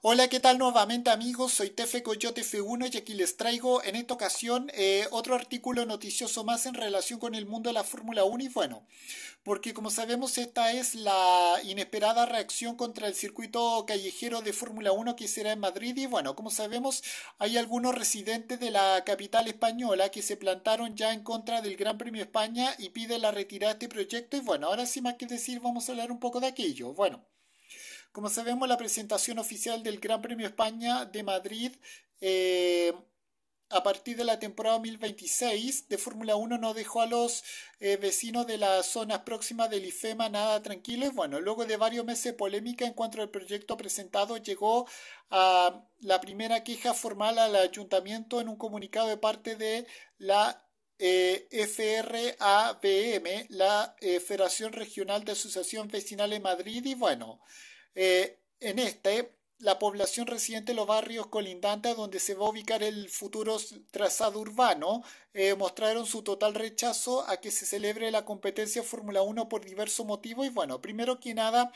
Hola, ¿qué tal nuevamente amigos? Soy Tefe Coyote F1 y aquí les traigo en esta ocasión eh, otro artículo noticioso más en relación con el mundo de la Fórmula 1 y bueno, porque como sabemos esta es la inesperada reacción contra el circuito callejero de Fórmula 1 que será en Madrid y bueno, como sabemos hay algunos residentes de la capital española que se plantaron ya en contra del Gran Premio España y piden la retirada de este proyecto y bueno, ahora sí más que decir vamos a hablar un poco de aquello. Bueno. Como sabemos, la presentación oficial del Gran Premio España de Madrid eh, a partir de la temporada 2026 de Fórmula 1 no dejó a los eh, vecinos de las zonas próximas del IFEMA nada tranquilos. Bueno, luego de varios meses de polémica en cuanto al proyecto presentado, llegó a la primera queja formal al ayuntamiento en un comunicado de parte de la eh, FRABM, la Federación Regional de Asociación Vecinal de Madrid, y bueno. Eh, en este, la población residente de los barrios colindantes donde se va a ubicar el futuro trazado urbano eh, mostraron su total rechazo a que se celebre la competencia Fórmula 1 por diversos motivos y bueno, primero que nada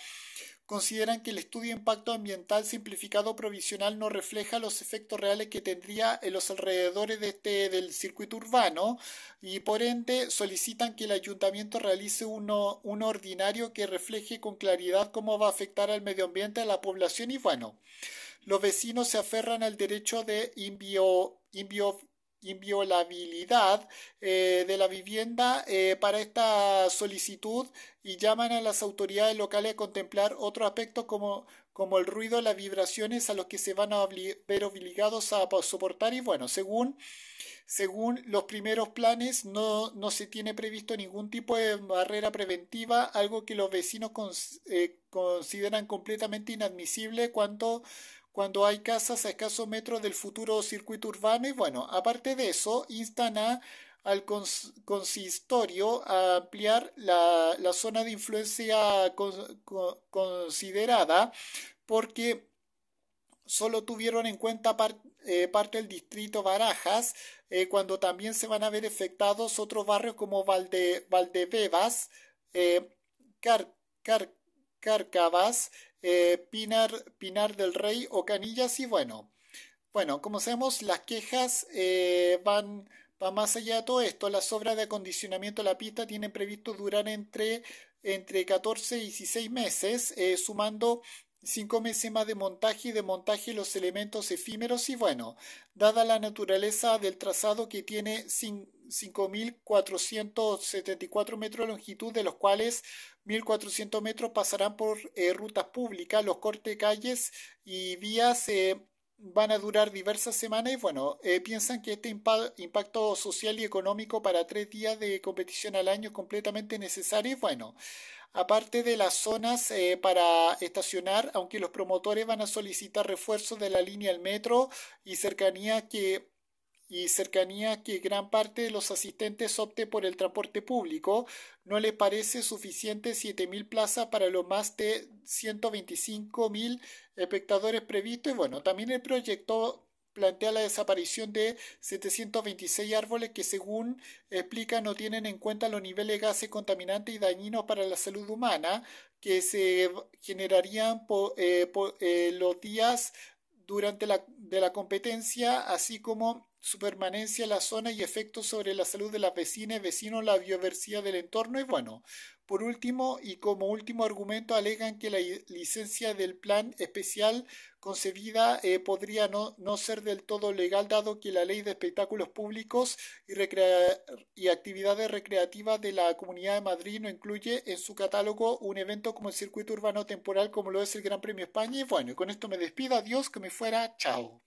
consideran que el estudio de impacto ambiental simplificado provisional no refleja los efectos reales que tendría en los alrededores de este, del circuito urbano y por ende solicitan que el ayuntamiento realice uno, un ordinario que refleje con claridad cómo va a afectar al medio ambiente, a la población y bueno, los vecinos se aferran al derecho de invio inviolabilidad eh, de la vivienda eh, para esta solicitud y llaman a las autoridades locales a contemplar otro aspecto como, como el ruido, las vibraciones a los que se van a ver obligados a soportar y bueno, según según los primeros planes, no, no, se tiene previsto ningún tipo de barrera preventiva, algo que los vecinos eh, consideran completamente inadmisible cuanto cuando hay casas a escasos metros del futuro circuito urbano. Y bueno, aparte de eso, instan al consistorio a ampliar la, zona de influencia considerada porque solo tuvieron en cuenta eh, parte del distrito Barajas, eh, cuando también se van a ver afectados otros barrios como Valde, Valdebebas, eh, Car carcavas, eh, Pinar, del Rey o Canillas y bueno. Bueno, como sabemos, las quejas eh, van, para más allá de todo esto. Las obras de acondicionamiento de la pista tienen previsto durar entre, entre 14 y 16 meses, eh, sumando cinco meses más de montaje y de montaje los elementos efímeros y bueno, dada la naturaleza del trazado que tiene 5.474 metros de longitud, de los cuales 1.400 metros pasarán por eh, rutas públicas, los cortes calles y vías eh, van a durar diversas semanas y bueno, eh, piensan que este impacto social y económico para tres días de competición al año es completamente necesario y bueno, aparte de las zonas eh, para estacionar, aunque los promotores van a solicitar refuerzos de la línea al metro y cercanía que y cercanía que gran parte de los asistentes opte por el transporte público, no les parece suficiente 7.000 plazas para los más de 125.000 espectadores previstos. Y bueno, también el proyecto plantea la desaparición de 726 árboles que según explica no tienen en cuenta los niveles de gases contaminantes y dañinos para la salud humana que se generarían eh, eh, los días durante de la competencia, así como su permanencia en la zona y efectos sobre la salud de las vecinas y vecinos, la biodiversidad del entorno y bueno, por último y como último argumento alegan que la licencia del plan especial concebida eh, podría no, ser del todo legal dado que la ley de espectáculos públicos y, y actividades recreativas de la Comunidad de Madrid no incluye en su catálogo un evento como el circuito urbano temporal como lo es el Gran Premio España y bueno, y con esto me despido, adiós, que me fuera, chao.